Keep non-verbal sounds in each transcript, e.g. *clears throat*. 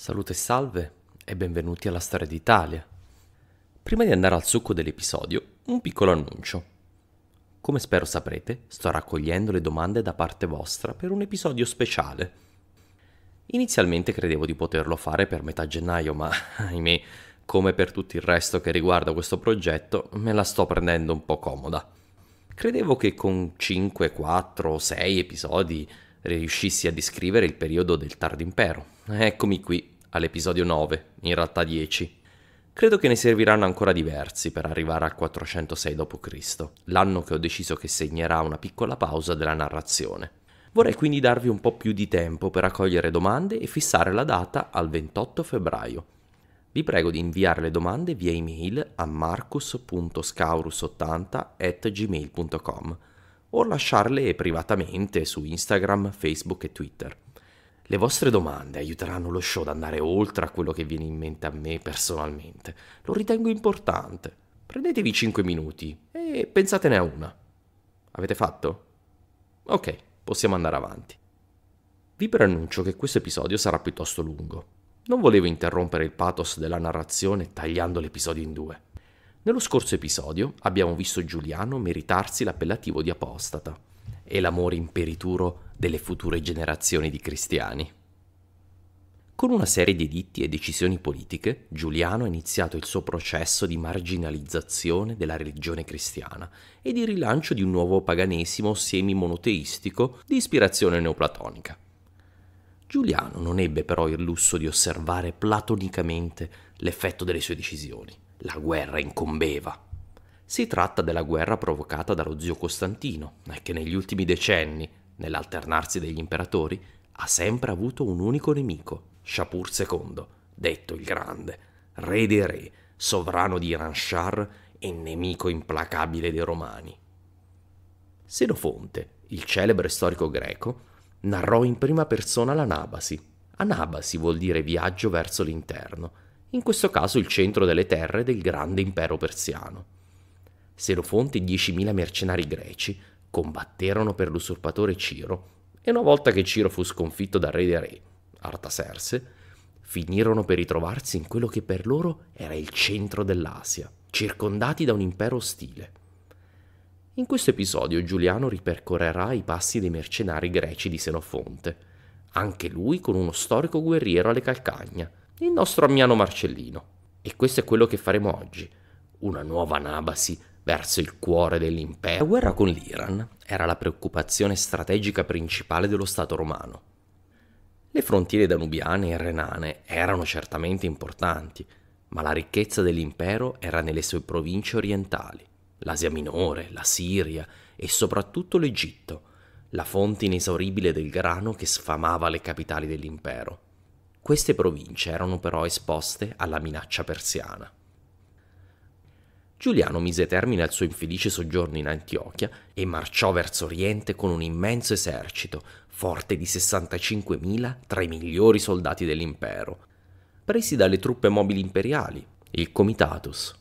Salute e salve e benvenuti alla Storia d'Italia. Prima di andare al succo dell'episodio, un piccolo annuncio. Come spero saprete, sto raccogliendo le domande da parte vostra per un episodio speciale. Inizialmente credevo di poterlo fare per metà gennaio, ma *laughs* ahimè, come per tutto il resto che riguarda questo progetto, me la sto prendendo un po' comoda. Credevo che con 5, 4 o 6 episodi riuscissi a descrivere il periodo del tardo impero. Eccomi qui, all'episodio 9, in realtà 10. Credo che ne serviranno ancora diversi per arrivare al 406 d.C., l'anno che ho deciso che segnerà una piccola pausa della narrazione. Vorrei quindi darvi un po' più di tempo per accogliere domande e fissare la data al 28 febbraio. Vi prego di inviare le domande via email a marcusscaurus 80gmailcom o lasciarle privatamente su Instagram, Facebook e Twitter. Le vostre domande aiuteranno lo show ad andare oltre a quello che viene in mente a me personalmente. Lo ritengo importante. Prendetevi 5 minuti e pensatene a una. Avete fatto? Ok, possiamo andare avanti. Vi preannuncio che questo episodio sarà piuttosto lungo. Non volevo interrompere il pathos della narrazione tagliando l'episodio in due. Nello scorso episodio abbiamo visto Giuliano meritarsi l'appellativo di apostata e l'amore imperituro delle future generazioni di cristiani. Con una serie di editti e decisioni politiche, Giuliano ha iniziato il suo processo di marginalizzazione della religione cristiana e di rilancio di un nuovo paganesimo semi-monoteistico di ispirazione neoplatonica. Giuliano non ebbe però il lusso di osservare platonicamente l'effetto delle sue decisioni. La guerra incombeva. Si tratta della guerra provocata dallo zio Costantino, eh, che negli ultimi decenni, nell'alternarsi degli imperatori, ha sempre avuto un unico nemico, Shapur II, detto il Grande, re dei re, sovrano di Iranshar e nemico implacabile dei Romani. Senofonte, il celebre storico greco, narrò in prima persona l'Anabasi. Anabasi vuol dire viaggio verso l'interno, in questo caso il centro delle terre del grande impero persiano. Senofonte e 10.000 mercenari greci combatterono per l'usurpatore Ciro e una volta che Ciro fu sconfitto dal re dei re, Artaserse, finirono per ritrovarsi in quello che per loro era il centro dell'Asia, circondati da un impero ostile. In questo episodio Giuliano ripercorrerà i passi dei mercenari greci di Senofonte, anche lui con uno storico guerriero alle calcagna, il nostro Ammiano Marcellino. E questo è quello che faremo oggi, una nuova Nabasi verso il cuore dell'impero. La guerra con l'Iran era la preoccupazione strategica principale dello Stato romano. Le frontiere danubiane e renane erano certamente importanti, ma la ricchezza dell'impero era nelle sue province orientali, l'Asia Minore, la Siria e soprattutto l'Egitto, la fonte inesauribile del grano che sfamava le capitali dell'impero. Queste province erano però esposte alla minaccia persiana. Giuliano mise termine al suo infelice soggiorno in Antiochia e marciò verso Oriente con un immenso esercito, forte di 65.000 tra i migliori soldati dell'impero, presi dalle truppe mobili imperiali, il Comitatus.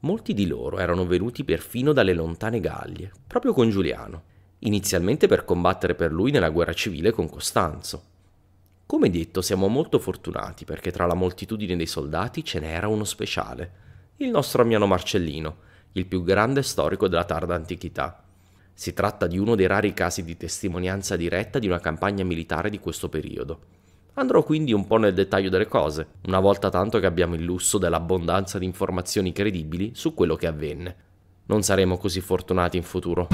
Molti di loro erano venuti perfino dalle lontane Gallie, proprio con Giuliano, inizialmente per combattere per lui nella guerra civile con Costanzo. Come detto, siamo molto fortunati perché tra la moltitudine dei soldati ce n'era uno speciale, il nostro Amiano Marcellino, il più grande storico della tarda antichità. Si tratta di uno dei rari casi di testimonianza diretta di una campagna militare di questo periodo. Andrò quindi un po' nel dettaglio delle cose, una volta tanto che abbiamo il lusso dell'abbondanza di informazioni credibili su quello che avvenne. Non saremo così fortunati in futuro.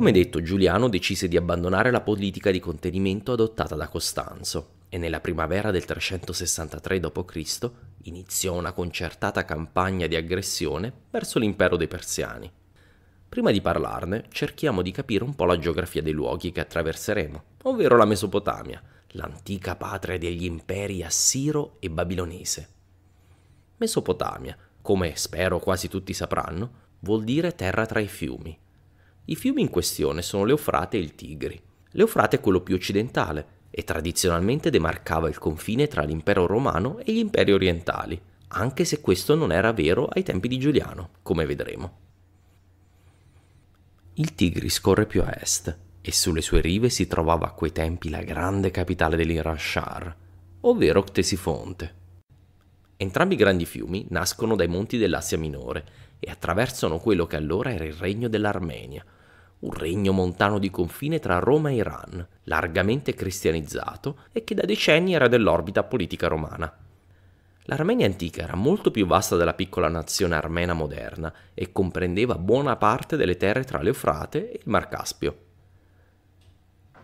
Come detto, Giuliano decise di abbandonare la politica di contenimento adottata da Costanzo e nella primavera del 363 d.C. iniziò una concertata campagna di aggressione verso l'impero dei Persiani. Prima di parlarne, cerchiamo di capire un po' la geografia dei luoghi che attraverseremo, ovvero la Mesopotamia, l'antica patria degli imperi assiro e babilonese. Mesopotamia, come spero quasi tutti sapranno, vuol dire terra tra i fiumi, i fiumi in questione sono l'Eufrate e il Tigri. L'Eufrate è quello più occidentale e tradizionalmente demarcava il confine tra l'impero romano e gli imperi orientali, anche se questo non era vero ai tempi di Giuliano, come vedremo. Il Tigri scorre più a est e sulle sue rive si trovava a quei tempi la grande capitale dell'Iran Shar, ovvero Ctesifonte. Entrambi i grandi fiumi nascono dai monti dell'Asia Minore e attraversano quello che allora era il regno dell'Armenia, un regno montano di confine tra Roma e Iran, largamente cristianizzato e che da decenni era dell'orbita politica romana. L'Armenia antica era molto più vasta della piccola nazione armena moderna e comprendeva buona parte delle terre tra l'Eufrate e il Mar Caspio.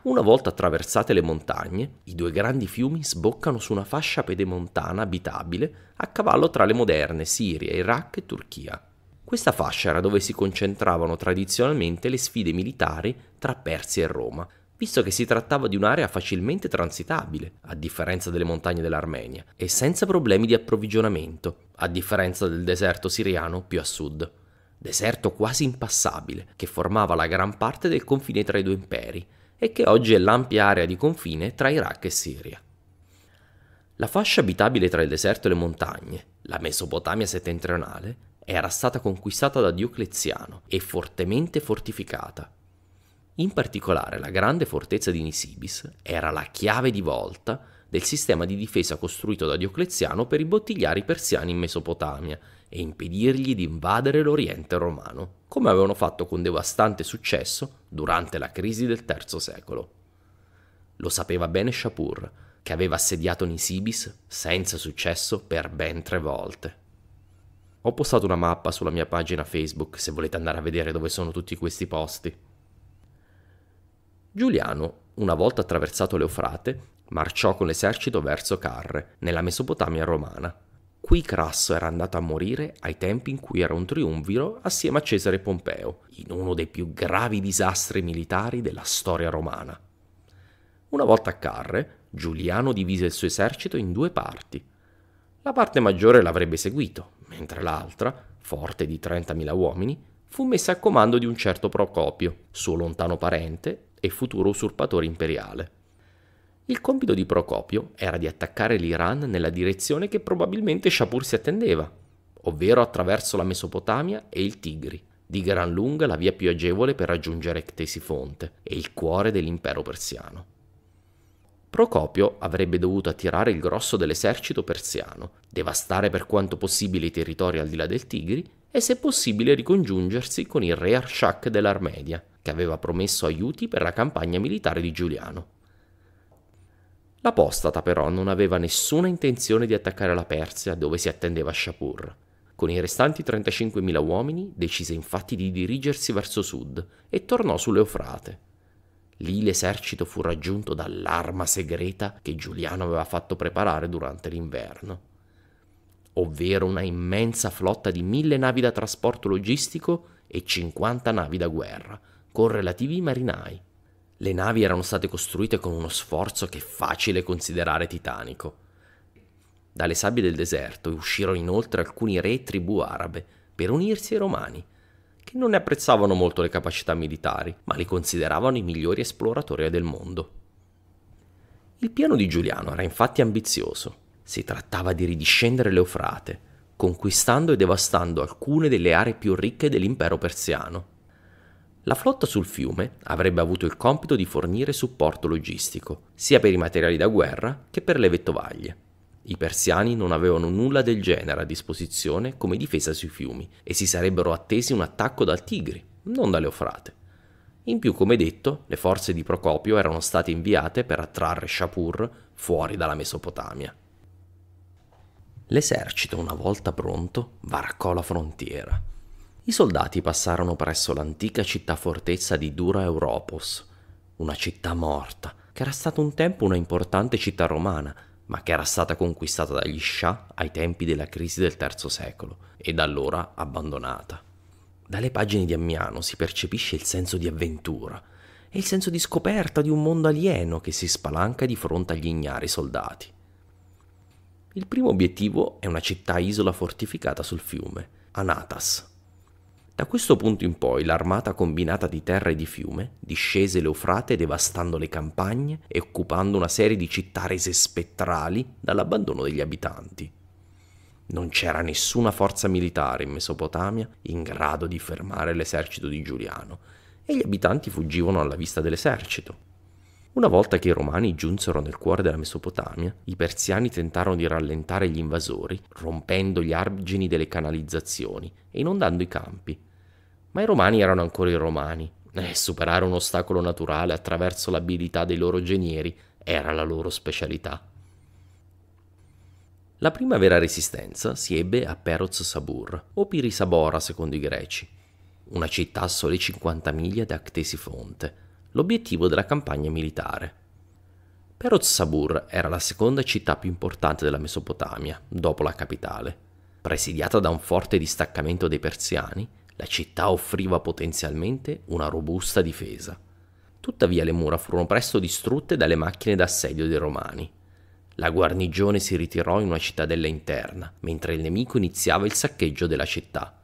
Una volta attraversate le montagne, i due grandi fiumi sboccano su una fascia pedemontana abitabile a cavallo tra le moderne Siria, Iraq e Turchia. Questa fascia era dove si concentravano tradizionalmente le sfide militari tra Persia e Roma, visto che si trattava di un'area facilmente transitabile, a differenza delle montagne dell'Armenia, e senza problemi di approvvigionamento, a differenza del deserto siriano più a sud. Deserto quasi impassabile, che formava la gran parte del confine tra i due imperi, e che oggi è l'ampia area di confine tra Iraq e Siria. La fascia abitabile tra il deserto e le montagne, la Mesopotamia settentrionale, era stata conquistata da Diocleziano e fortemente fortificata. In particolare la grande fortezza di Nisibis era la chiave di volta del sistema di difesa costruito da Diocleziano per imbottigliare i persiani in Mesopotamia e impedirgli di invadere l'Oriente romano, come avevano fatto con devastante successo durante la crisi del III secolo. Lo sapeva bene Shapur, che aveva assediato Nisibis senza successo per ben tre volte. Ho postato una mappa sulla mia pagina Facebook se volete andare a vedere dove sono tutti questi posti. Giuliano, una volta attraversato l'Eufrate, marciò con l'esercito verso Carre, nella Mesopotamia romana. Qui Crasso era andato a morire ai tempi in cui era un triumviro assieme a Cesare Pompeo, in uno dei più gravi disastri militari della storia romana. Una volta a Carre, Giuliano divise il suo esercito in due parti. La parte maggiore l'avrebbe seguito, mentre l'altra, forte di 30.000 uomini, fu messa a comando di un certo Procopio, suo lontano parente e futuro usurpatore imperiale. Il compito di Procopio era di attaccare l'Iran nella direzione che probabilmente Shapur si attendeva, ovvero attraverso la Mesopotamia e il Tigri, di gran lunga la via più agevole per raggiungere Ctesifonte e il cuore dell'impero persiano. Procopio avrebbe dovuto attirare il grosso dell'esercito persiano, devastare per quanto possibile i territori al di là del Tigri e se possibile ricongiungersi con il re Arshak dell'Armedia, che aveva promesso aiuti per la campagna militare di Giuliano. L'apostata però non aveva nessuna intenzione di attaccare la Persia dove si attendeva Shapur. Con i restanti 35.000 uomini decise infatti di dirigersi verso sud e tornò sull'Eufrate. Lì l'esercito fu raggiunto dall'arma segreta che Giuliano aveva fatto preparare durante l'inverno, ovvero una immensa flotta di mille navi da trasporto logistico e 50 navi da guerra, con relativi marinai. Le navi erano state costruite con uno sforzo che è facile considerare titanico. Dalle sabbie del deserto uscirono inoltre alcuni re e tribù arabe per unirsi ai romani, che non ne apprezzavano molto le capacità militari, ma li consideravano i migliori esploratori del mondo. Il piano di Giuliano era infatti ambizioso. Si trattava di ridiscendere l'Eufrate, conquistando e devastando alcune delle aree più ricche dell'impero persiano. La flotta sul fiume avrebbe avuto il compito di fornire supporto logistico, sia per i materiali da guerra che per le vettovaglie. I persiani non avevano nulla del genere a disposizione come difesa sui fiumi e si sarebbero attesi un attacco dal Tigri, non dalle Eufrate. In più, come detto, le forze di Procopio erano state inviate per attrarre Shapur fuori dalla Mesopotamia. L'esercito, una volta pronto, varcò la frontiera. I soldati passarono presso l'antica città fortezza di Dura Europos, una città morta, che era stata un tempo una importante città romana ma che era stata conquistata dagli Scià ai tempi della crisi del III secolo e da allora abbandonata. Dalle pagine di Ammiano si percepisce il senso di avventura e il senso di scoperta di un mondo alieno che si spalanca di fronte agli ignari soldati. Il primo obiettivo è una città isola fortificata sul fiume, Anatas, da questo punto in poi l'armata combinata di terra e di fiume discese l'Eufrate devastando le campagne e occupando una serie di città rese spettrali dall'abbandono degli abitanti. Non c'era nessuna forza militare in Mesopotamia in grado di fermare l'esercito di Giuliano e gli abitanti fuggivano alla vista dell'esercito. Una volta che i Romani giunsero nel cuore della Mesopotamia, i persiani tentarono di rallentare gli invasori, rompendo gli argini delle canalizzazioni e inondando i campi. Ma i Romani erano ancora i Romani, e superare un ostacolo naturale attraverso l'abilità dei loro genieri era la loro specialità. La prima vera resistenza si ebbe a Peroz Sabur, o Pirisabora secondo i greci, una città a sole 50 miglia da Ctesifonte, l'obiettivo della campagna militare. perot era la seconda città più importante della Mesopotamia, dopo la capitale. Presidiata da un forte distaccamento dei persiani, la città offriva potenzialmente una robusta difesa. Tuttavia le mura furono presto distrutte dalle macchine d'assedio dei romani. La guarnigione si ritirò in una cittadella interna, mentre il nemico iniziava il saccheggio della città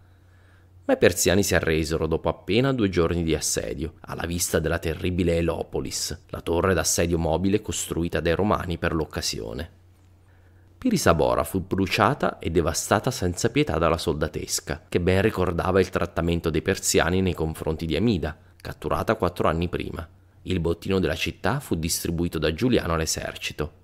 ma i persiani si arresero dopo appena due giorni di assedio, alla vista della terribile Elopolis, la torre d'assedio mobile costruita dai romani per l'occasione. Pirisabora fu bruciata e devastata senza pietà dalla soldatesca, che ben ricordava il trattamento dei persiani nei confronti di Amida, catturata quattro anni prima. Il bottino della città fu distribuito da Giuliano all'esercito,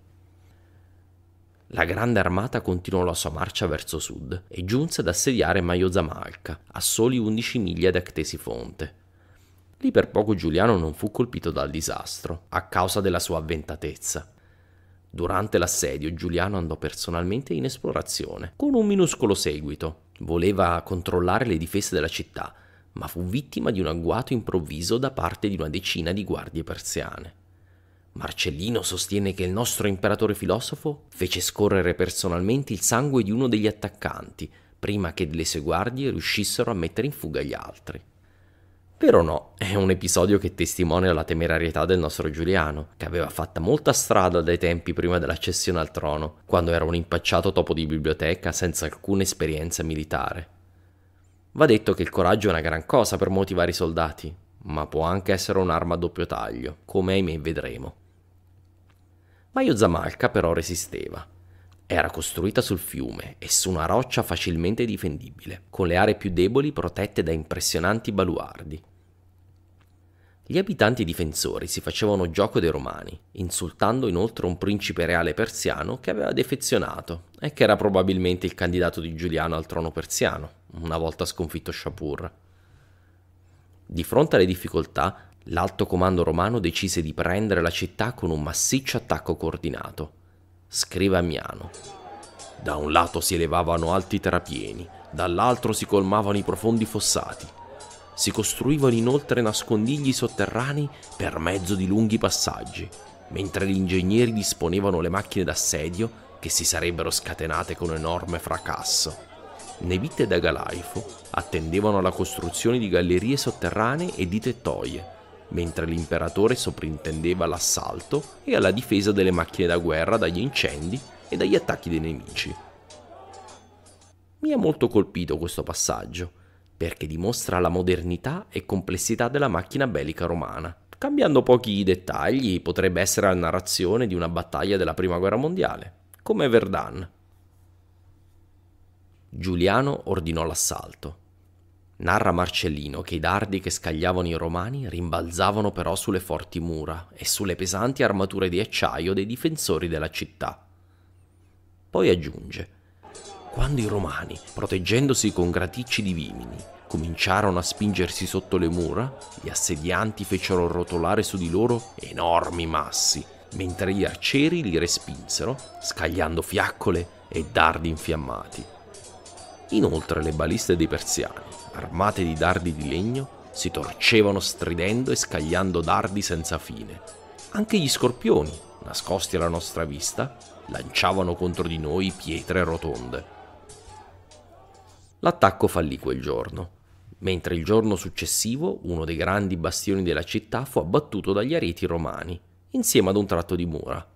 la grande armata continuò la sua marcia verso sud e giunse ad assediare Maiozamalca, a soli 11 miglia da Ctesifonte. Lì per poco Giuliano non fu colpito dal disastro, a causa della sua avventatezza. Durante l'assedio Giuliano andò personalmente in esplorazione, con un minuscolo seguito. Voleva controllare le difese della città, ma fu vittima di un agguato improvviso da parte di una decina di guardie persiane. Marcellino sostiene che il nostro imperatore filosofo fece scorrere personalmente il sangue di uno degli attaccanti prima che le sue guardie riuscissero a mettere in fuga gli altri. Vero o no, è un episodio che testimonia la temerarietà del nostro Giuliano, che aveva fatta molta strada dai tempi prima dell'accessione al trono, quando era un impacciato topo di biblioteca senza alcuna esperienza militare. Va detto che il coraggio è una gran cosa per motivare i soldati, ma può anche essere un'arma a doppio taglio, come ahimè vedremo. Maio Zamalca però resisteva. Era costruita sul fiume e su una roccia facilmente difendibile, con le aree più deboli protette da impressionanti baluardi. Gli abitanti difensori si facevano gioco dei romani, insultando inoltre un principe reale persiano che aveva defezionato e che era probabilmente il candidato di Giuliano al trono persiano, una volta sconfitto Shapur. Di fronte alle difficoltà, l'alto comando romano decise di prendere la città con un massiccio attacco coordinato. Scrive Ammiano. Da un lato si elevavano alti terrapieni, dall'altro si colmavano i profondi fossati. Si costruivano inoltre nascondigli sotterranei per mezzo di lunghi passaggi, mentre gli ingegneri disponevano le macchine d'assedio che si sarebbero scatenate con enorme fracasso. Nevitte da Galaifo attendevano alla costruzione di gallerie sotterranee e di tettoie, mentre l'imperatore soprintendeva all'assalto e alla difesa delle macchine da guerra dagli incendi e dagli attacchi dei nemici. Mi ha molto colpito questo passaggio, perché dimostra la modernità e complessità della macchina bellica romana. Cambiando pochi dettagli, potrebbe essere la narrazione di una battaglia della Prima Guerra Mondiale, come Verdun. Giuliano ordinò l'assalto Narra Marcellino che i dardi che scagliavano i romani rimbalzavano però sulle forti mura e sulle pesanti armature di acciaio dei difensori della città. Poi aggiunge, quando i romani, proteggendosi con graticci di vimini, cominciarono a spingersi sotto le mura, gli assedianti fecero rotolare su di loro enormi massi, mentre gli arcieri li respinsero, scagliando fiaccole e dardi infiammati. Inoltre le baliste dei persiani armate di dardi di legno, si torcevano stridendo e scagliando dardi senza fine. Anche gli scorpioni, nascosti alla nostra vista, lanciavano contro di noi pietre rotonde. L'attacco fallì quel giorno, mentre il giorno successivo uno dei grandi bastioni della città fu abbattuto dagli areti romani, insieme ad un tratto di mura.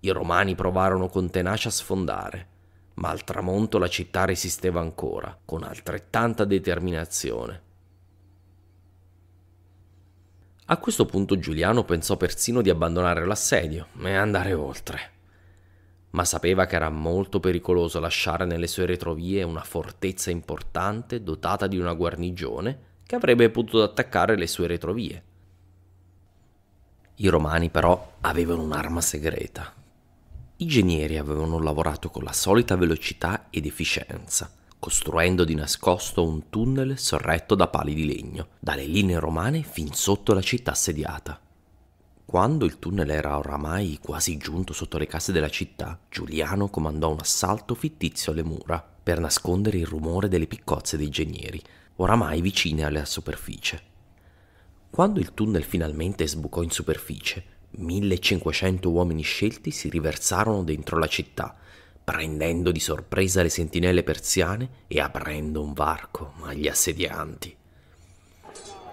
I romani provarono con tenacia a sfondare, ma al tramonto la città resisteva ancora, con altrettanta determinazione. A questo punto Giuliano pensò persino di abbandonare l'assedio e andare oltre. Ma sapeva che era molto pericoloso lasciare nelle sue retrovie una fortezza importante dotata di una guarnigione che avrebbe potuto attaccare le sue retrovie. I romani però avevano un'arma segreta, i genieri avevano lavorato con la solita velocità ed efficienza, costruendo di nascosto un tunnel sorretto da pali di legno, dalle linee romane fin sotto la città assediata. Quando il tunnel era oramai quasi giunto sotto le case della città, Giuliano comandò un assalto fittizio alle mura per nascondere il rumore delle piccozze dei genieri, oramai vicine alla superficie. Quando il tunnel finalmente sbucò in superficie, 1500 uomini scelti si riversarono dentro la città, prendendo di sorpresa le sentinelle persiane e aprendo un varco agli assedianti.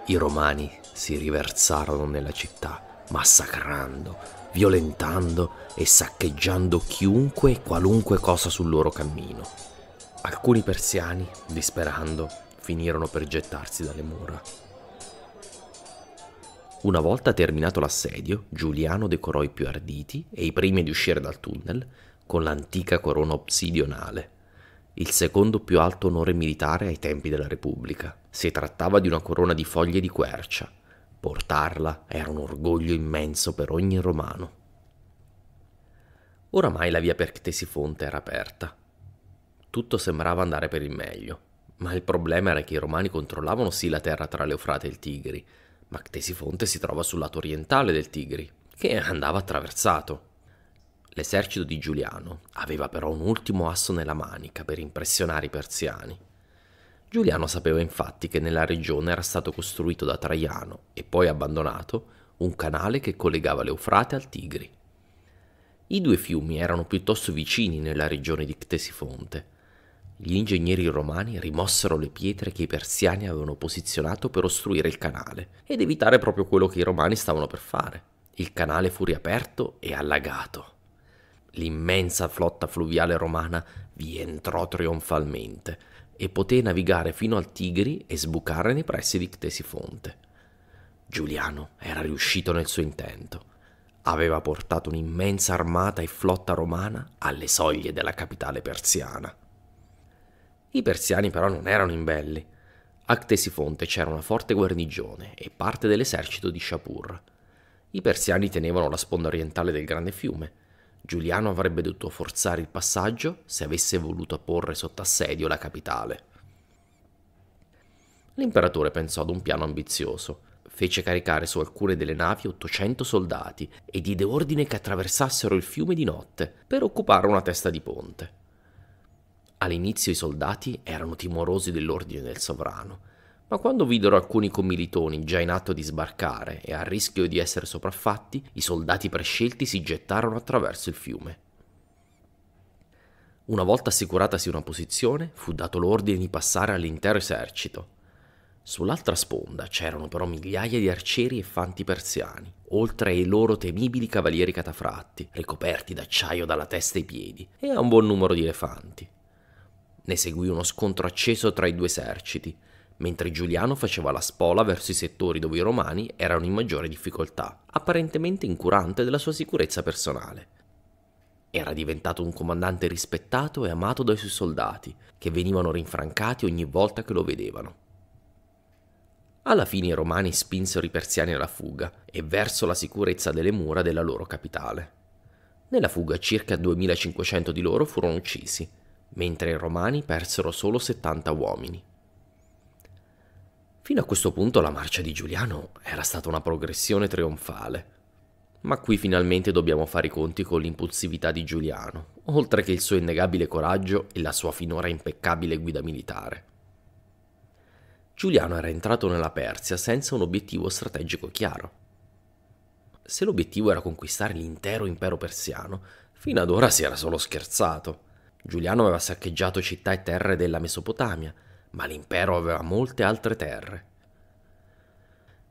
I romani si riversarono nella città, massacrando, violentando e saccheggiando chiunque e qualunque cosa sul loro cammino. Alcuni persiani, disperando, finirono per gettarsi dalle mura una volta terminato l'assedio, Giuliano decorò i più arditi e i primi di uscire dal tunnel con l'antica corona obsidionale, il secondo più alto onore militare ai tempi della Repubblica. Si trattava di una corona di foglie di quercia. Portarla era un orgoglio immenso per ogni romano. Oramai la via per Ctesifonte era aperta. Tutto sembrava andare per il meglio, ma il problema era che i romani controllavano sì la terra tra l'Eufrate e il Tigri, Ctesifonte si trova sul lato orientale del Tigri, che andava attraversato. L'esercito di Giuliano aveva però un ultimo asso nella manica per impressionare i persiani. Giuliano sapeva infatti che nella regione era stato costruito da Traiano e poi abbandonato un canale che collegava l'Eufrate al Tigri. I due fiumi erano piuttosto vicini nella regione di Ctesifonte gli ingegneri romani rimossero le pietre che i persiani avevano posizionato per ostruire il canale ed evitare proprio quello che i romani stavano per fare. Il canale fu riaperto e allagato. L'immensa flotta fluviale romana vi entrò trionfalmente e poté navigare fino al Tigri e sbucare nei pressi di Ctesifonte. Giuliano era riuscito nel suo intento. Aveva portato un'immensa armata e flotta romana alle soglie della capitale persiana. I persiani però non erano imbelli. A Ctesifonte c'era una forte guarnigione e parte dell'esercito di Shapur. I persiani tenevano la sponda orientale del grande fiume. Giuliano avrebbe dovuto forzare il passaggio se avesse voluto porre sotto assedio la capitale. L'imperatore pensò ad un piano ambizioso. Fece caricare su alcune delle navi 800 soldati e diede ordine che attraversassero il fiume di notte per occupare una testa di ponte. All'inizio i soldati erano timorosi dell'ordine del sovrano, ma quando videro alcuni commilitoni già in atto di sbarcare e a rischio di essere sopraffatti, i soldati prescelti si gettarono attraverso il fiume. Una volta assicuratasi una posizione, fu dato l'ordine di passare all'intero esercito. Sull'altra sponda c'erano però migliaia di arcieri e fanti persiani, oltre ai loro temibili cavalieri catafratti, ricoperti d'acciaio dalla testa ai piedi, e a un buon numero di elefanti. Ne seguì uno scontro acceso tra i due eserciti, mentre Giuliano faceva la spola verso i settori dove i romani erano in maggiore difficoltà, apparentemente incurante della sua sicurezza personale. Era diventato un comandante rispettato e amato dai suoi soldati, che venivano rinfrancati ogni volta che lo vedevano. Alla fine i romani spinsero i persiani alla fuga e verso la sicurezza delle mura della loro capitale. Nella fuga circa 2500 di loro furono uccisi mentre i romani persero solo 70 uomini. Fino a questo punto la marcia di Giuliano era stata una progressione trionfale, ma qui finalmente dobbiamo fare i conti con l'impulsività di Giuliano, oltre che il suo innegabile coraggio e la sua finora impeccabile guida militare. Giuliano era entrato nella Persia senza un obiettivo strategico chiaro. Se l'obiettivo era conquistare l'intero impero persiano, fino ad ora si era solo scherzato. Giuliano aveva saccheggiato città e terre della Mesopotamia, ma l'impero aveva molte altre terre.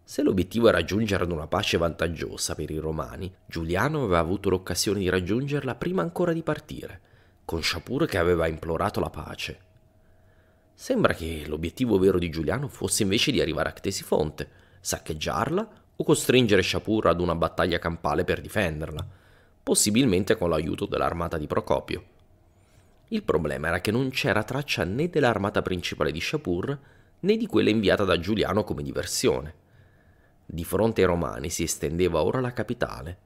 Se l'obiettivo era giungere ad una pace vantaggiosa per i romani, Giuliano aveva avuto l'occasione di raggiungerla prima ancora di partire, conscia pure che aveva implorato la pace. Sembra che l'obiettivo vero di Giuliano fosse invece di arrivare a Ctesifonte, saccheggiarla o costringere Shapur ad una battaglia campale per difenderla, possibilmente con l'aiuto dell'armata di Procopio. Il problema era che non c'era traccia né dell'armata principale di Shapur né di quella inviata da Giuliano come diversione. Di fronte ai romani si estendeva ora la capitale,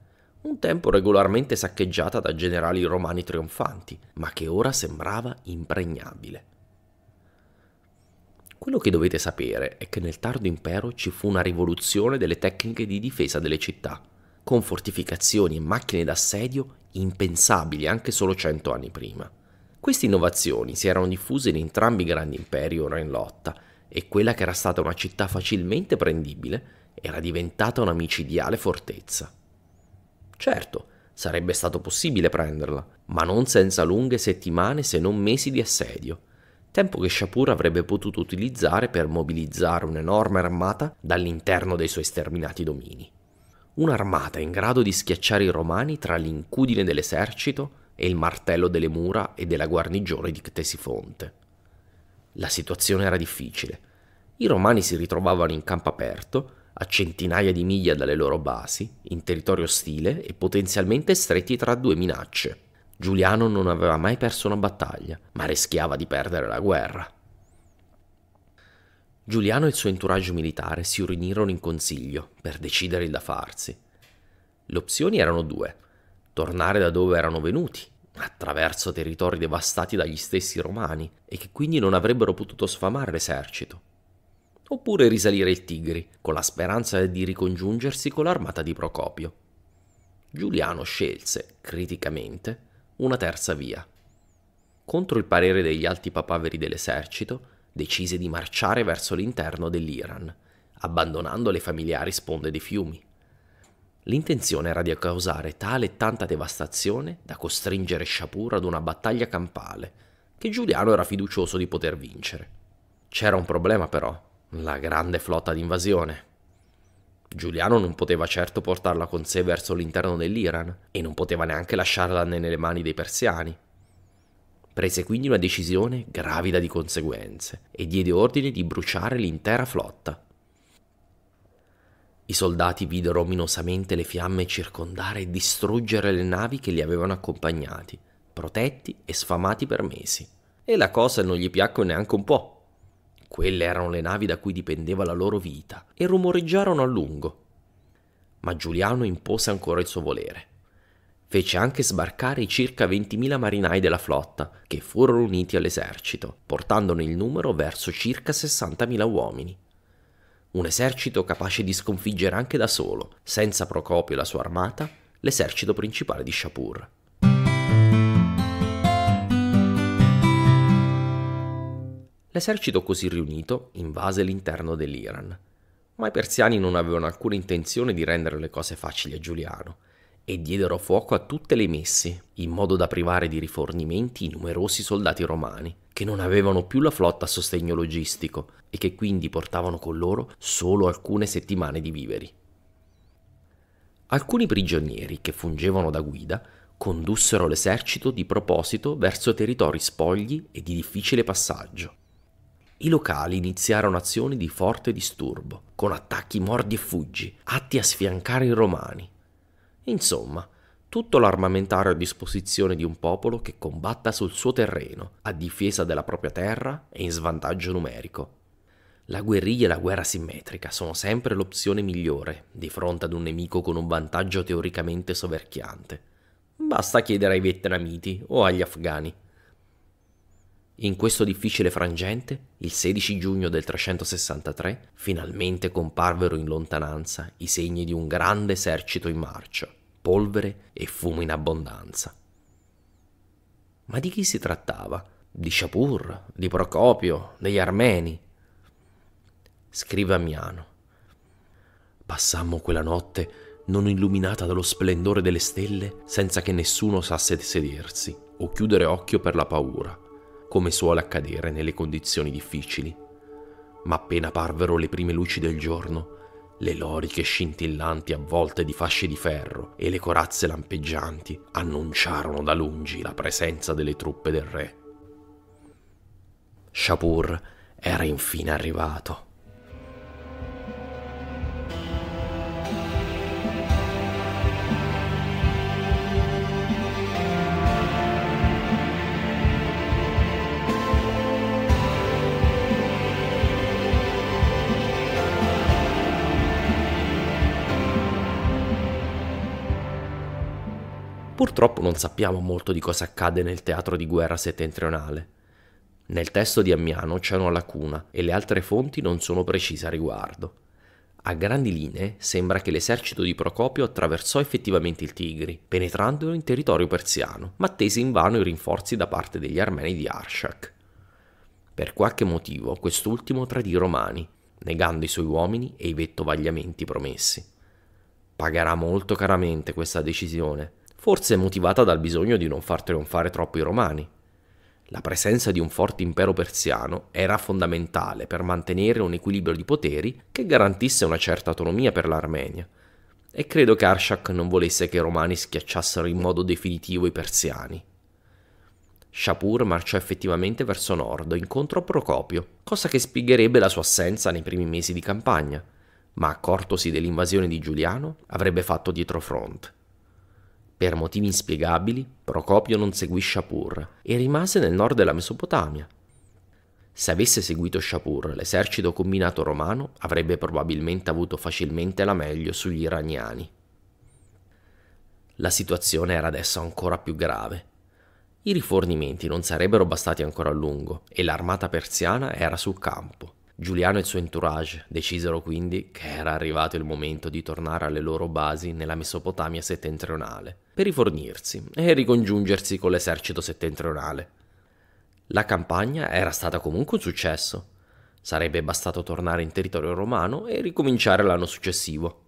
un tempo regolarmente saccheggiata da generali romani trionfanti, ma che ora sembrava impregnabile. Quello che dovete sapere è che nel tardo impero ci fu una rivoluzione delle tecniche di difesa delle città, con fortificazioni e macchine d'assedio impensabili anche solo cento anni prima. Queste innovazioni si erano diffuse in entrambi i grandi imperi ora in lotta e quella che era stata una città facilmente prendibile era diventata una micidiale fortezza. Certo, sarebbe stato possibile prenderla, ma non senza lunghe settimane se non mesi di assedio, tempo che Shapur avrebbe potuto utilizzare per mobilizzare un'enorme armata dall'interno dei suoi sterminati domini. Un'armata in grado di schiacciare i romani tra l'incudine dell'esercito e il martello delle mura e della guarnigione di Ctesifonte. La situazione era difficile. I romani si ritrovavano in campo aperto, a centinaia di miglia dalle loro basi, in territorio ostile e potenzialmente stretti tra due minacce. Giuliano non aveva mai perso una battaglia, ma rischiava di perdere la guerra. Giuliano e il suo entourage militare si riunirono in consiglio per decidere il da farsi. Le opzioni erano due tornare da dove erano venuti, attraverso territori devastati dagli stessi romani e che quindi non avrebbero potuto sfamare l'esercito. Oppure risalire il Tigri, con la speranza di ricongiungersi con l'armata di Procopio. Giuliano scelse, criticamente, una terza via. Contro il parere degli alti papaveri dell'esercito, decise di marciare verso l'interno dell'Iran, abbandonando le familiari sponde dei fiumi. L'intenzione era di causare tale e tanta devastazione da costringere Shapur ad una battaglia campale, che Giuliano era fiducioso di poter vincere. C'era un problema però, la grande flotta d'invasione. Giuliano non poteva certo portarla con sé verso l'interno dell'Iran e non poteva neanche lasciarla nelle mani dei persiani. Prese quindi una decisione gravida di conseguenze e diede ordine di bruciare l'intera flotta i soldati videro ominosamente le fiamme circondare e distruggere le navi che li avevano accompagnati, protetti e sfamati per mesi. E la cosa non gli piacque neanche un po'. Quelle erano le navi da cui dipendeva la loro vita e rumoreggiarono a lungo. Ma Giuliano impose ancora il suo volere. Fece anche sbarcare i circa 20.000 marinai della flotta, che furono uniti all'esercito, portandone il numero verso circa 60.000 uomini un esercito capace di sconfiggere anche da solo, senza Procopio e la sua armata, l'esercito principale di Shapur. L'esercito così riunito invase l'interno dell'Iran, ma i persiani non avevano alcuna intenzione di rendere le cose facili a Giuliano e diedero fuoco a tutte le messi, in modo da privare di rifornimenti i numerosi soldati romani, che non avevano più la flotta a sostegno logistico e che quindi portavano con loro solo alcune settimane di viveri. Alcuni prigionieri che fungevano da guida condussero l'esercito di proposito verso territori spogli e di difficile passaggio. I locali iniziarono azioni di forte disturbo, con attacchi mordi e fuggi, atti a sfiancare i romani. Insomma, tutto l'armamentario a disposizione di un popolo che combatta sul suo terreno, a difesa della propria terra e in svantaggio numerico. La guerriglia e la guerra simmetrica sono sempre l'opzione migliore di fronte ad un nemico con un vantaggio teoricamente soverchiante. Basta chiedere ai vietnamiti o agli afghani. In questo difficile frangente, il 16 giugno del 363, finalmente comparvero in lontananza i segni di un grande esercito in marcia polvere e fumo in abbondanza. Ma di chi si trattava? Di Shapur, di Procopio, degli armeni? Scrive Amiano. Passammo quella notte non illuminata dallo splendore delle stelle senza che nessuno osasse sedersi o chiudere occhio per la paura, come suole accadere nelle condizioni difficili. Ma appena parvero le prime luci del giorno, le loriche scintillanti avvolte di fasci di ferro e le corazze lampeggianti annunciarono da lungi la presenza delle truppe del re. Shapur era infine arrivato. Purtroppo non sappiamo molto di cosa accade nel teatro di guerra settentrionale. Nel testo di Ammiano c'è una lacuna e le altre fonti non sono precise a riguardo. A grandi linee sembra che l'esercito di Procopio attraversò effettivamente il Tigri, penetrando in territorio persiano, ma tese invano i rinforzi da parte degli armeni di Arshak. Per qualche motivo quest'ultimo tradì i romani, negando i suoi uomini e i vettovagliamenti promessi. Pagherà molto caramente questa decisione, forse motivata dal bisogno di non far trionfare troppo i romani. La presenza di un forte impero persiano era fondamentale per mantenere un equilibrio di poteri che garantisse una certa autonomia per l'Armenia, e credo che Arshak non volesse che i romani schiacciassero in modo definitivo i persiani. Shapur marciò effettivamente verso nord incontro a Procopio, cosa che spiegherebbe la sua assenza nei primi mesi di campagna, ma accortosi dell'invasione di Giuliano avrebbe fatto dietro front. Per motivi inspiegabili, Procopio non seguì Shapur e rimase nel nord della Mesopotamia. Se avesse seguito Shapur, l'esercito combinato romano avrebbe probabilmente avuto facilmente la meglio sugli iraniani. La situazione era adesso ancora più grave. I rifornimenti non sarebbero bastati ancora a lungo e l'armata persiana era sul campo. Giuliano e il suo entourage decisero quindi che era arrivato il momento di tornare alle loro basi nella Mesopotamia settentrionale per rifornirsi e ricongiungersi con l'esercito settentrionale. La campagna era stata comunque un successo. Sarebbe bastato tornare in territorio romano e ricominciare l'anno successivo.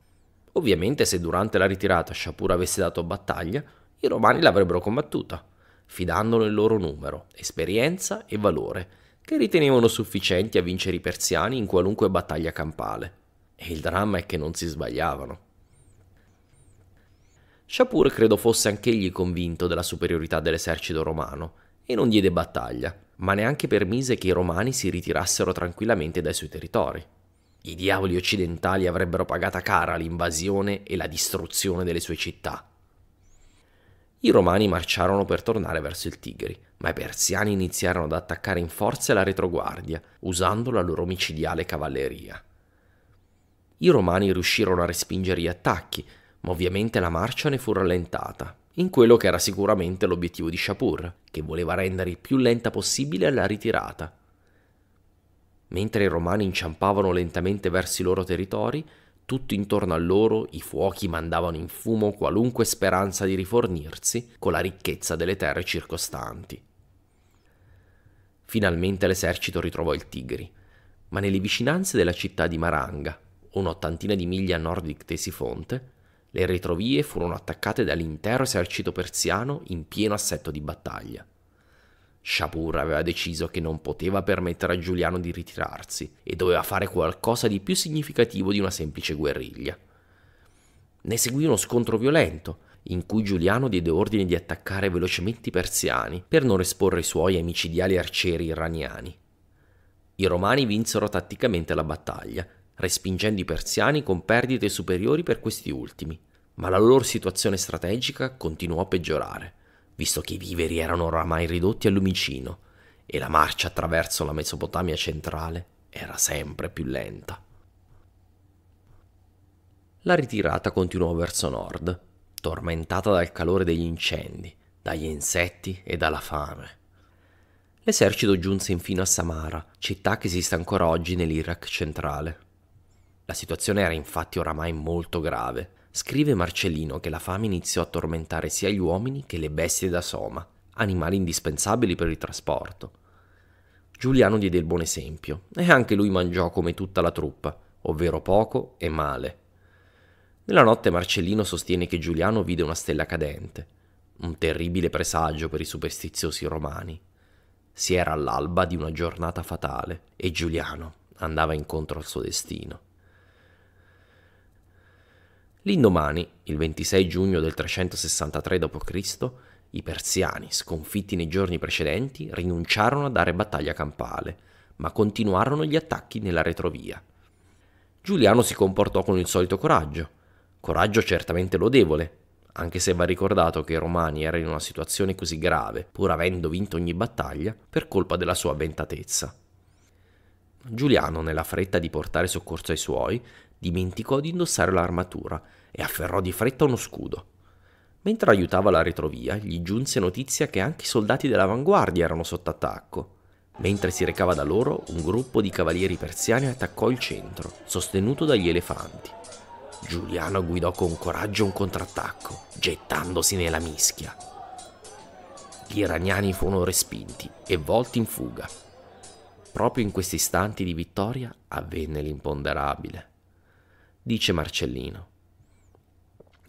Ovviamente se durante la ritirata Shapur avesse dato battaglia, i romani l'avrebbero combattuta, fidandolo il loro numero, esperienza e valore, che ritenevano sufficienti a vincere i persiani in qualunque battaglia campale. E il dramma è che non si sbagliavano. Shapur credo fosse anch'egli convinto della superiorità dell'esercito romano e non diede battaglia, ma neanche permise che i romani si ritirassero tranquillamente dai suoi territori. I diavoli occidentali avrebbero pagata cara l'invasione e la distruzione delle sue città, i romani marciarono per tornare verso il Tigri, ma i persiani iniziarono ad attaccare in forza la retroguardia, usando la loro micidiale cavalleria. I romani riuscirono a respingere gli attacchi, ma ovviamente la marcia ne fu rallentata, in quello che era sicuramente l'obiettivo di Shapur, che voleva rendere il più lenta possibile la ritirata. Mentre i romani inciampavano lentamente verso i loro territori, tutto intorno a loro i fuochi mandavano in fumo qualunque speranza di rifornirsi con la ricchezza delle terre circostanti. Finalmente l'esercito ritrovò il Tigri, ma nelle vicinanze della città di Maranga, un'ottantina di miglia a nord di Ctesifonte, le retrovie furono attaccate dall'intero esercito persiano in pieno assetto di battaglia. Shapur aveva deciso che non poteva permettere a Giuliano di ritirarsi e doveva fare qualcosa di più significativo di una semplice guerriglia. Ne seguì uno scontro violento, in cui Giuliano diede ordine di attaccare velocemente i persiani per non esporre i suoi amicidiali arcieri iraniani. I romani vinsero tatticamente la battaglia, respingendo i persiani con perdite superiori per questi ultimi, ma la loro situazione strategica continuò a peggiorare visto che i viveri erano oramai ridotti al lumicino e la marcia attraverso la Mesopotamia centrale era sempre più lenta. La ritirata continuò verso nord, tormentata dal calore degli incendi, dagli insetti e dalla fame. L'esercito giunse infino a Samara, città che esiste ancora oggi nell'Iraq centrale. La situazione era infatti oramai molto grave Scrive Marcellino che la fame iniziò a tormentare sia gli uomini che le bestie da soma, animali indispensabili per il trasporto. Giuliano diede il buon esempio e anche lui mangiò come tutta la truppa, ovvero poco e male. Nella notte Marcellino sostiene che Giuliano vide una stella cadente, un terribile presagio per i superstiziosi romani. Si era all'alba di una giornata fatale e Giuliano andava incontro al suo destino. L'indomani, il 26 giugno del 363 d.C., i persiani, sconfitti nei giorni precedenti, rinunciarono a dare battaglia campale, ma continuarono gli attacchi nella retrovia. Giuliano si comportò con il solito coraggio, coraggio certamente lodevole, anche se va ricordato che i romani erano in una situazione così grave, pur avendo vinto ogni battaglia, per colpa della sua avventatezza. Giuliano, nella fretta di portare soccorso ai suoi, dimenticò di indossare l'armatura e afferrò di fretta uno scudo. Mentre aiutava la retrovia, gli giunse notizia che anche i soldati dell'avanguardia erano sotto attacco. Mentre si recava da loro, un gruppo di cavalieri persiani attaccò il centro, sostenuto dagli elefanti. Giuliano guidò con coraggio un contrattacco, gettandosi nella mischia. Gli iraniani furono respinti e volti in fuga. Proprio in questi istanti di vittoria avvenne l'imponderabile dice Marcellino.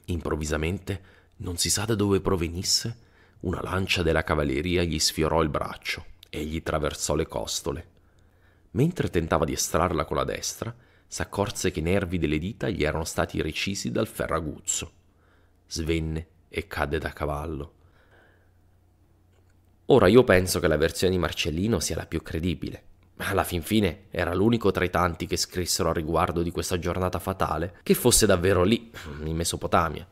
Improvvisamente, non si sa da dove provenisse, una lancia della cavalleria gli sfiorò il braccio e gli traversò le costole. Mentre tentava di estrarla con la destra, s'accorse che i nervi delle dita gli erano stati recisi dal ferraguzzo. Svenne e cadde da cavallo. Ora io penso che la versione di Marcellino sia la più credibile, alla fin fine era l'unico tra i tanti che scrissero a riguardo di questa giornata fatale, che fosse davvero lì, *clears throat* in Mesopotamia.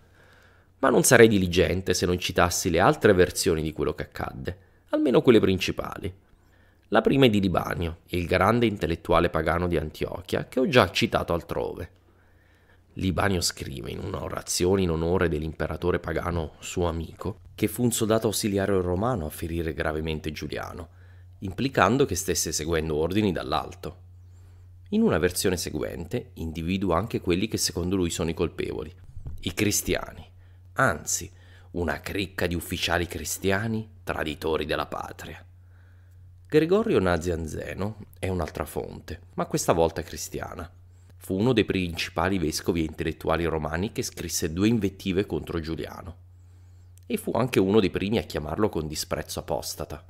Ma non sarei diligente se non citassi le altre versioni di quello che accadde, almeno quelle principali. La prima è di Libanio, il grande intellettuale pagano di Antiochia, che ho già citato altrove. Libanio scrive in una orazione in onore dell'imperatore pagano suo amico, che fu un soldato ausiliario romano a ferire gravemente Giuliano, implicando che stesse seguendo ordini dall'alto. In una versione seguente individua anche quelli che secondo lui sono i colpevoli, i cristiani, anzi una cricca di ufficiali cristiani traditori della patria. Gregorio Nazianzeno è un'altra fonte, ma questa volta cristiana. Fu uno dei principali vescovi e intellettuali romani che scrisse due invettive contro Giuliano. E fu anche uno dei primi a chiamarlo con disprezzo apostata.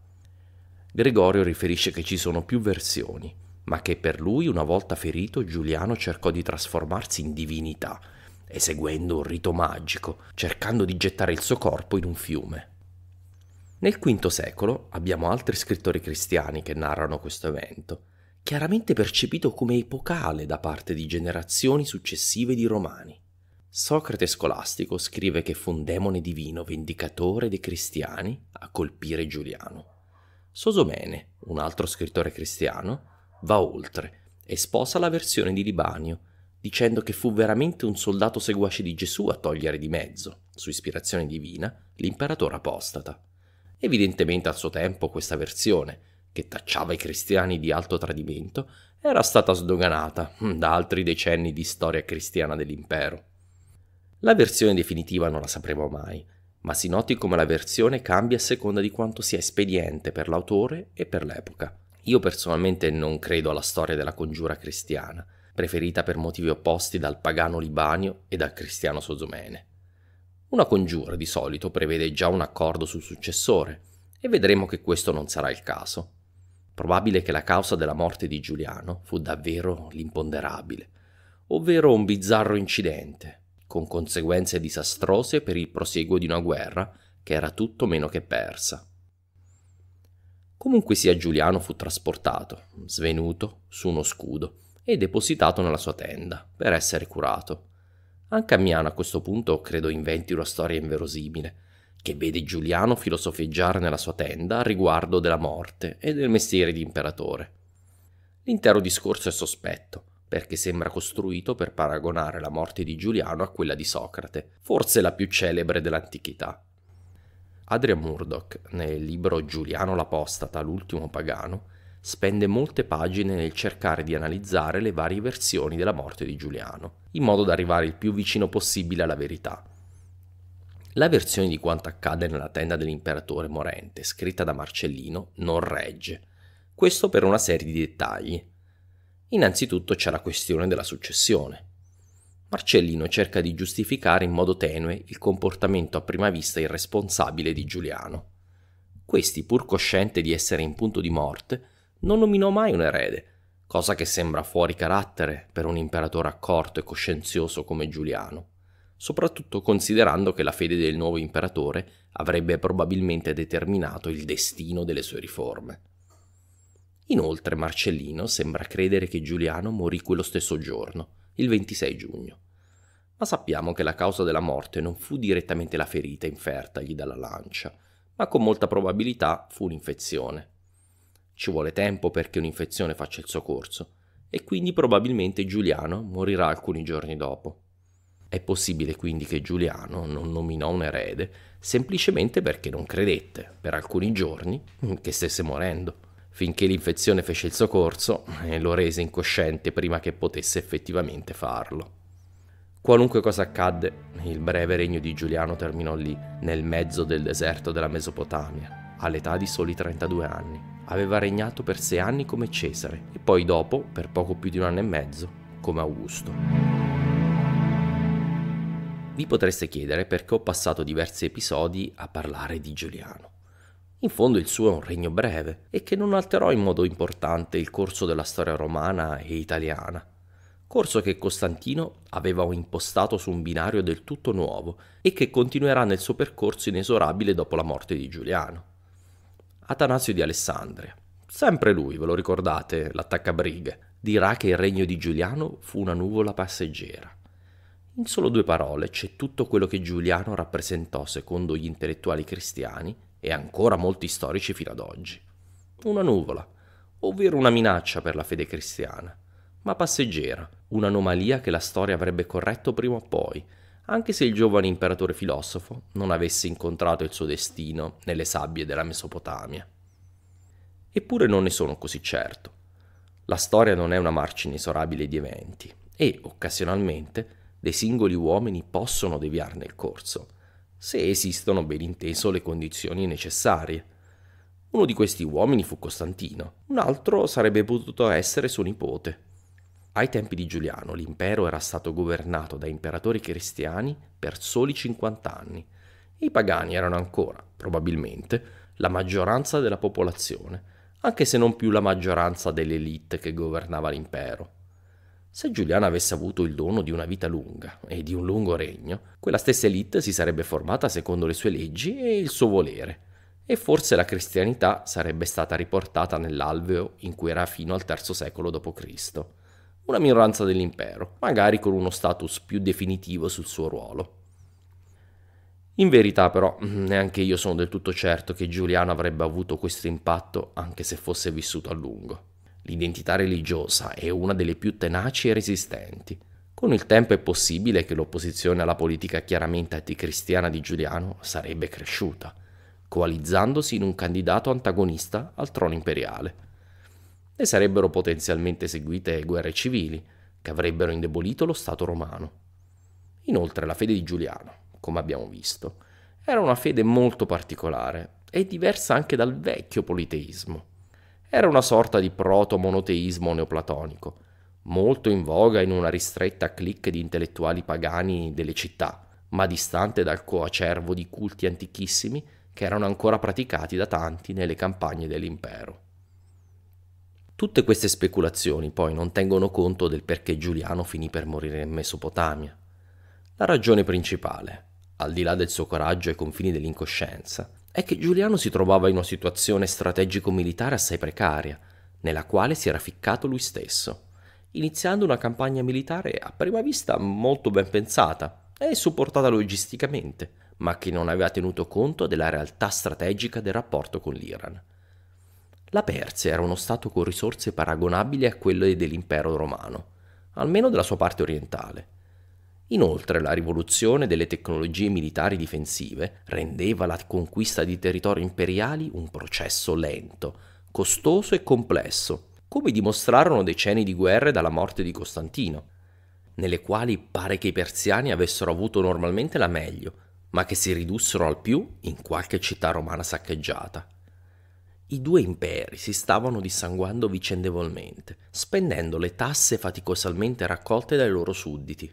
Gregorio riferisce che ci sono più versioni, ma che per lui, una volta ferito, Giuliano cercò di trasformarsi in divinità, eseguendo un rito magico, cercando di gettare il suo corpo in un fiume. Nel V secolo abbiamo altri scrittori cristiani che narrano questo evento, chiaramente percepito come epocale da parte di generazioni successive di romani. Socrate Scolastico scrive che fu un demone divino vendicatore dei cristiani a colpire Giuliano. Sosomene, un altro scrittore cristiano, va oltre e sposa la versione di Libanio, dicendo che fu veramente un soldato seguace di Gesù a togliere di mezzo, su ispirazione divina, l'imperatore apostata. Evidentemente al suo tempo questa versione, che tacciava i cristiani di alto tradimento, era stata sdoganata da altri decenni di storia cristiana dell'impero. La versione definitiva non la sapremo mai, ma si noti come la versione cambia a seconda di quanto sia espediente per l'autore e per l'epoca. Io personalmente non credo alla storia della congiura cristiana, preferita per motivi opposti dal pagano libanio e dal cristiano sozomene. Una congiura di solito prevede già un accordo sul successore, e vedremo che questo non sarà il caso. Probabile che la causa della morte di Giuliano fu davvero l'imponderabile, ovvero un bizzarro incidente, con conseguenze disastrose per il prosieguo di una guerra che era tutto meno che persa. Comunque sia Giuliano fu trasportato, svenuto, su uno scudo e depositato nella sua tenda per essere curato. Anche Ammiano a questo punto credo inventi una storia inverosimile, che vede Giuliano filosofeggiare nella sua tenda a riguardo della morte e del mestiere di imperatore. L'intero discorso è sospetto, perché sembra costruito per paragonare la morte di Giuliano a quella di Socrate, forse la più celebre dell'antichità. Adrian Murdoch, nel libro Giuliano l'Apostata, l'ultimo pagano, spende molte pagine nel cercare di analizzare le varie versioni della morte di Giuliano, in modo da arrivare il più vicino possibile alla verità. La versione di quanto accade nella tenda dell'imperatore morente, scritta da Marcellino, non regge. Questo per una serie di dettagli. Innanzitutto c'è la questione della successione. Marcellino cerca di giustificare in modo tenue il comportamento a prima vista irresponsabile di Giuliano. Questi, pur cosciente di essere in punto di morte, non nominò mai un erede, cosa che sembra fuori carattere per un imperatore accorto e coscienzioso come Giuliano, soprattutto considerando che la fede del nuovo imperatore avrebbe probabilmente determinato il destino delle sue riforme. Inoltre Marcellino sembra credere che Giuliano morì quello stesso giorno, il 26 giugno. Ma sappiamo che la causa della morte non fu direttamente la ferita infertagli dalla lancia, ma con molta probabilità fu un'infezione. Ci vuole tempo perché un'infezione faccia il suo corso, e quindi probabilmente Giuliano morirà alcuni giorni dopo. È possibile quindi che Giuliano non nominò un erede semplicemente perché non credette, per alcuni giorni, che stesse morendo finché l'infezione fece il suo corso e eh, lo rese incosciente prima che potesse effettivamente farlo. Qualunque cosa accadde, il breve regno di Giuliano terminò lì, nel mezzo del deserto della Mesopotamia, all'età di soli 32 anni. Aveva regnato per sei anni come Cesare e poi dopo, per poco più di un anno e mezzo, come Augusto. Vi potreste chiedere perché ho passato diversi episodi a parlare di Giuliano. In fondo il suo è un regno breve e che non alterò in modo importante il corso della storia romana e italiana, corso che Costantino aveva impostato su un binario del tutto nuovo e che continuerà nel suo percorso inesorabile dopo la morte di Giuliano. Atanasio di Alessandria. Sempre lui, ve lo ricordate, l'attaccabrighe, dirà che il regno di Giuliano fu una nuvola passeggera. In solo due parole c'è tutto quello che Giuliano rappresentò secondo gli intellettuali cristiani e ancora molti storici fino ad oggi. Una nuvola, ovvero una minaccia per la fede cristiana, ma passeggera, un'anomalia che la storia avrebbe corretto prima o poi, anche se il giovane imperatore filosofo non avesse incontrato il suo destino nelle sabbie della Mesopotamia. Eppure non ne sono così certo. La storia non è una marcia inesorabile di eventi e, occasionalmente, dei singoli uomini possono deviarne il corso, se esistono ben inteso le condizioni necessarie. Uno di questi uomini fu Costantino, un altro sarebbe potuto essere suo nipote. Ai tempi di Giuliano l'impero era stato governato da imperatori cristiani per soli 50 anni e i pagani erano ancora, probabilmente, la maggioranza della popolazione, anche se non più la maggioranza dell'elite che governava l'impero. Se Giuliano avesse avuto il dono di una vita lunga e di un lungo regno, quella stessa elite si sarebbe formata secondo le sue leggi e il suo volere, e forse la cristianità sarebbe stata riportata nell'alveo in cui era fino al III secolo d.C., una minoranza dell'impero, magari con uno status più definitivo sul suo ruolo. In verità però *clears throat* neanche io sono del tutto certo che Giuliano avrebbe avuto questo impatto anche se fosse vissuto a lungo. L'identità religiosa è una delle più tenaci e resistenti. Con il tempo è possibile che l'opposizione alla politica chiaramente anticristiana di Giuliano sarebbe cresciuta, coalizzandosi in un candidato antagonista al trono imperiale. Ne sarebbero potenzialmente seguite guerre civili, che avrebbero indebolito lo Stato romano. Inoltre la fede di Giuliano, come abbiamo visto, era una fede molto particolare e diversa anche dal vecchio politeismo era una sorta di proto-monoteismo neoplatonico, molto in voga in una ristretta clique di intellettuali pagani delle città, ma distante dal coacervo di culti antichissimi che erano ancora praticati da tanti nelle campagne dell'impero. Tutte queste speculazioni poi non tengono conto del perché Giuliano finì per morire in Mesopotamia. La ragione principale, al di là del suo coraggio ai confini dell'incoscienza, è che Giuliano si trovava in una situazione strategico-militare assai precaria, nella quale si era ficcato lui stesso, iniziando una campagna militare a prima vista molto ben pensata e supportata logisticamente, ma che non aveva tenuto conto della realtà strategica del rapporto con l'Iran. La Persia era uno Stato con risorse paragonabili a quelle dell'impero romano, almeno della sua parte orientale Inoltre la rivoluzione delle tecnologie militari difensive rendeva la conquista di territori imperiali un processo lento, costoso e complesso, come dimostrarono decenni di guerre dalla morte di Costantino, nelle quali pare che i persiani avessero avuto normalmente la meglio, ma che si ridussero al più in qualche città romana saccheggiata. I due imperi si stavano dissanguando vicendevolmente, spendendo le tasse faticosamente raccolte dai loro sudditi.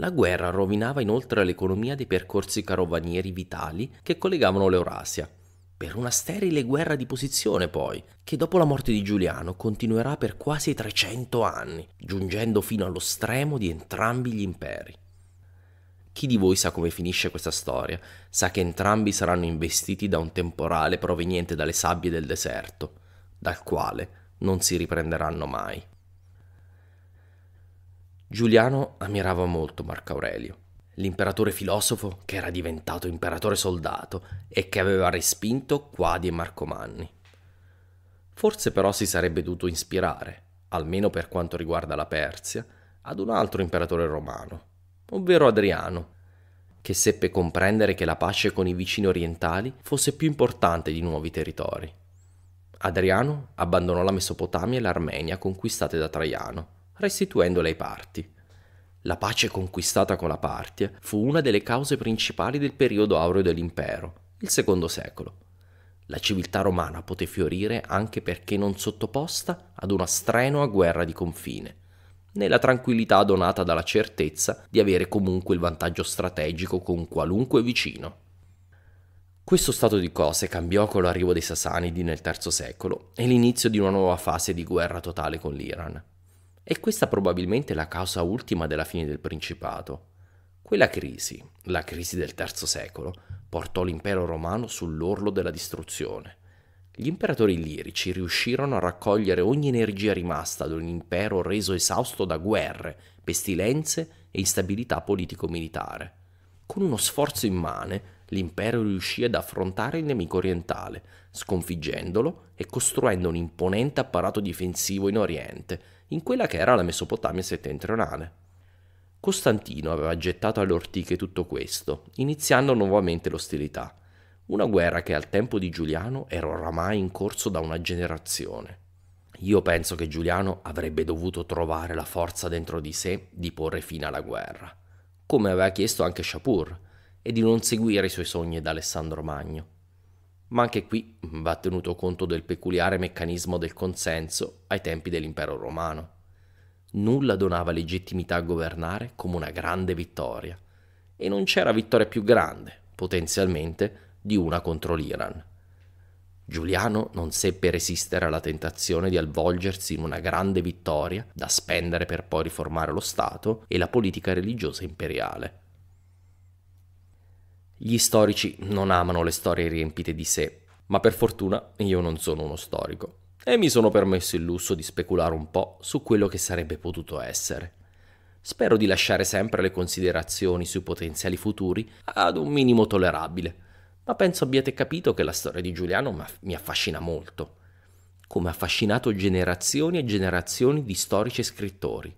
La guerra rovinava inoltre l'economia dei percorsi carovanieri vitali che collegavano l'Eurasia. Per una sterile guerra di posizione, poi, che dopo la morte di Giuliano continuerà per quasi 300 anni, giungendo fino allo stremo di entrambi gli imperi. Chi di voi sa come finisce questa storia? Sa che entrambi saranno investiti da un temporale proveniente dalle sabbie del deserto, dal quale non si riprenderanno mai. Giuliano ammirava molto Marco Aurelio, l'imperatore filosofo che era diventato imperatore soldato e che aveva respinto Quadi e Marcomanni. Forse però si sarebbe dovuto ispirare, almeno per quanto riguarda la Persia, ad un altro imperatore romano, ovvero Adriano, che seppe comprendere che la pace con i vicini orientali fosse più importante di nuovi territori. Adriano abbandonò la Mesopotamia e l'Armenia conquistate da Traiano restituendole ai parti. La pace conquistata con la Partia fu una delle cause principali del periodo aureo dell'impero, il secondo secolo. La civiltà romana poté fiorire anche perché non sottoposta ad una strenua guerra di confine, nella tranquillità donata dalla certezza di avere comunque il vantaggio strategico con qualunque vicino. Questo stato di cose cambiò con l'arrivo dei Sasanidi nel III secolo e l'inizio di una nuova fase di guerra totale con l'Iran. È questa probabilmente la causa ultima della fine del principato. Quella crisi, la crisi del III secolo, portò l'impero romano sull'orlo della distruzione. Gli imperatori illirici riuscirono a raccogliere ogni energia rimasta da un impero reso esausto da guerre, pestilenze e instabilità politico-militare. Con uno sforzo immane, l'impero riuscì ad affrontare il nemico orientale, sconfiggendolo e costruendo un imponente apparato difensivo in Oriente, in quella che era la Mesopotamia settentrionale. Costantino aveva gettato alle ortiche tutto questo, iniziando nuovamente l'ostilità, una guerra che al tempo di Giuliano era oramai in corso da una generazione. Io penso che Giuliano avrebbe dovuto trovare la forza dentro di sé di porre fine alla guerra, come aveva chiesto anche Shapur, e di non seguire i suoi sogni d'Alessandro Magno ma anche qui va tenuto conto del peculiare meccanismo del consenso ai tempi dell'impero romano. Nulla donava legittimità a governare come una grande vittoria, e non c'era vittoria più grande, potenzialmente, di una contro l'Iran. Giuliano non seppe resistere alla tentazione di avvolgersi in una grande vittoria da spendere per poi riformare lo Stato e la politica religiosa imperiale. Gli storici non amano le storie riempite di sé, ma per fortuna io non sono uno storico e mi sono permesso il lusso di speculare un po' su quello che sarebbe potuto essere. Spero di lasciare sempre le considerazioni sui potenziali futuri ad un minimo tollerabile, ma penso abbiate capito che la storia di Giuliano mi affascina molto, come ha affascinato generazioni e generazioni di storici e scrittori.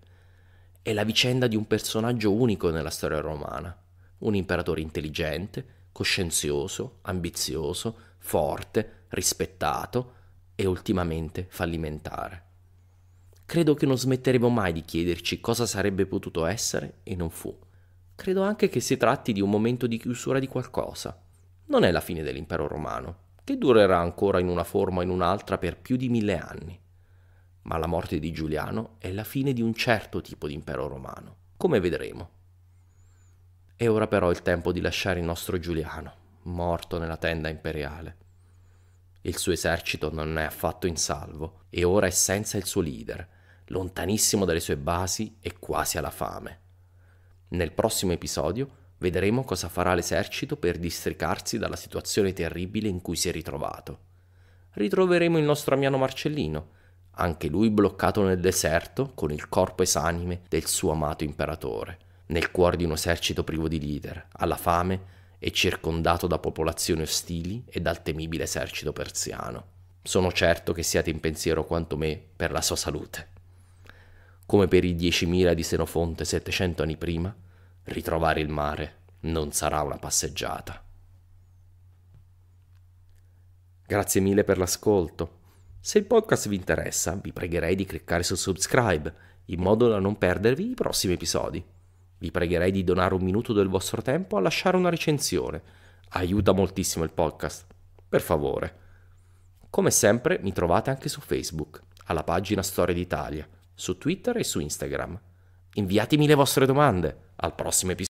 È la vicenda di un personaggio unico nella storia romana, un imperatore intelligente, coscienzioso, ambizioso, forte, rispettato e ultimamente fallimentare. Credo che non smetteremo mai di chiederci cosa sarebbe potuto essere e non fu. Credo anche che si tratti di un momento di chiusura di qualcosa. Non è la fine dell'impero romano, che durerà ancora in una forma o in un'altra per più di mille anni. Ma la morte di Giuliano è la fine di un certo tipo di impero romano, come vedremo. È ora però il tempo di lasciare il nostro Giuliano, morto nella tenda imperiale. Il suo esercito non è affatto in salvo e ora è senza il suo leader, lontanissimo dalle sue basi e quasi alla fame. Nel prossimo episodio vedremo cosa farà l'esercito per districarsi dalla situazione terribile in cui si è ritrovato. Ritroveremo il nostro Amiano Marcellino, anche lui bloccato nel deserto con il corpo esanime del suo amato imperatore nel cuore di un esercito privo di leader, alla fame e circondato da popolazioni ostili e dal temibile esercito persiano. Sono certo che siate in pensiero quanto me per la sua salute. Come per i 10.000 di Senofonte 700 anni prima, ritrovare il mare non sarà una passeggiata. Grazie mille per l'ascolto. Se il podcast vi interessa, vi pregherei di cliccare su subscribe in modo da non perdervi i prossimi episodi. Vi pregherei di donare un minuto del vostro tempo a lasciare una recensione. Aiuta moltissimo il podcast. Per favore. Come sempre mi trovate anche su Facebook, alla pagina Storia d'Italia, su Twitter e su Instagram. Inviatemi le vostre domande. Al prossimo episodio.